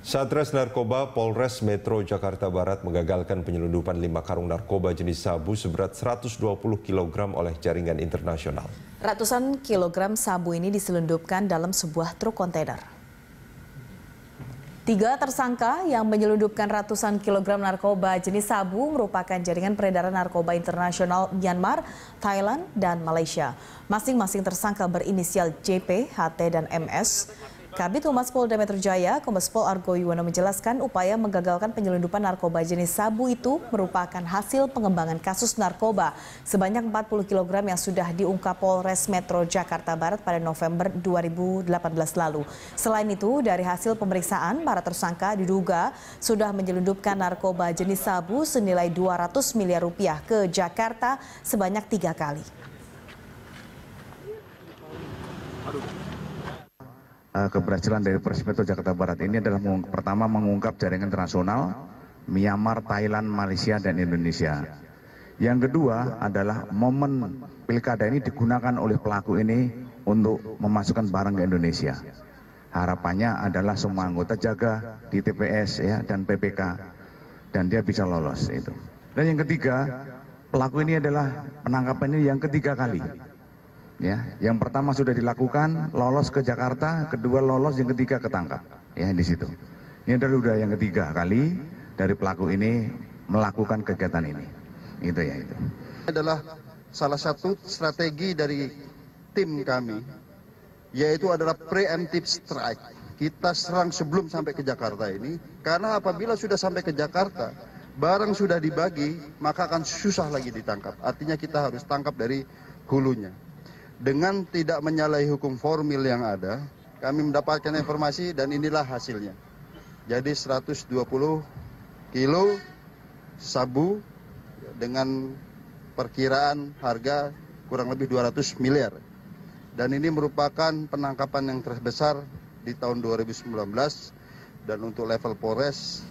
Satres Narkoba Polres Metro Jakarta Barat menggagalkan penyelundupan lima karung narkoba jenis sabu seberat 120 kg oleh jaringan internasional. Ratusan kilogram sabu ini diselundupkan dalam sebuah truk kontainer. Tiga tersangka yang menyelundupkan ratusan kilogram narkoba jenis sabu merupakan jaringan peredaran narkoba internasional Myanmar, Thailand, dan Malaysia. Masing-masing tersangka berinisial JP, HT, dan MS. Kabit Humas Polda Metro Jaya, Kombes Pol Argo Yuwono menjelaskan upaya menggagalkan penyelundupan narkoba jenis sabu itu merupakan hasil pengembangan kasus narkoba sebanyak 40 kg yang sudah diungkap Polres Metro Jakarta Barat pada November 2018 lalu. Selain itu, dari hasil pemeriksaan, para tersangka diduga sudah menyelundupkan narkoba jenis sabu senilai 200 miliar rupiah ke Jakarta sebanyak tiga kali. Aduh. Eh, keberhasilan dari Persipeto Jakarta Barat ini adalah pertama mengungkap jaringan internasional Myanmar, Thailand, Malaysia, dan Indonesia. Yang kedua adalah momen pilkada ini digunakan oleh pelaku ini untuk memasukkan barang ke Indonesia. Harapannya adalah semua anggota jaga di TPS ya dan PPK dan dia bisa lolos itu. Dan yang ketiga, pelaku ini adalah penangkapan ini yang ketiga kali ya yang pertama sudah dilakukan lolos ke Jakarta kedua lolos yang ketiga ketangkap ya di situ ini dari udah yang ketiga kali dari pelaku ini melakukan kegiatan ini itu ya itu adalah salah satu strategi dari tim kami yaitu adalah preemptive strike kita serang sebelum sampai ke Jakarta ini karena apabila sudah sampai ke Jakarta barang sudah dibagi maka akan susah lagi ditangkap artinya kita harus tangkap dari hulunya dengan tidak menyalahi hukum formil yang ada, kami mendapatkan informasi dan inilah hasilnya. Jadi 120 kilo sabu dengan perkiraan harga kurang lebih 200 miliar. Dan ini merupakan penangkapan yang terbesar di tahun 2019 dan untuk level Polres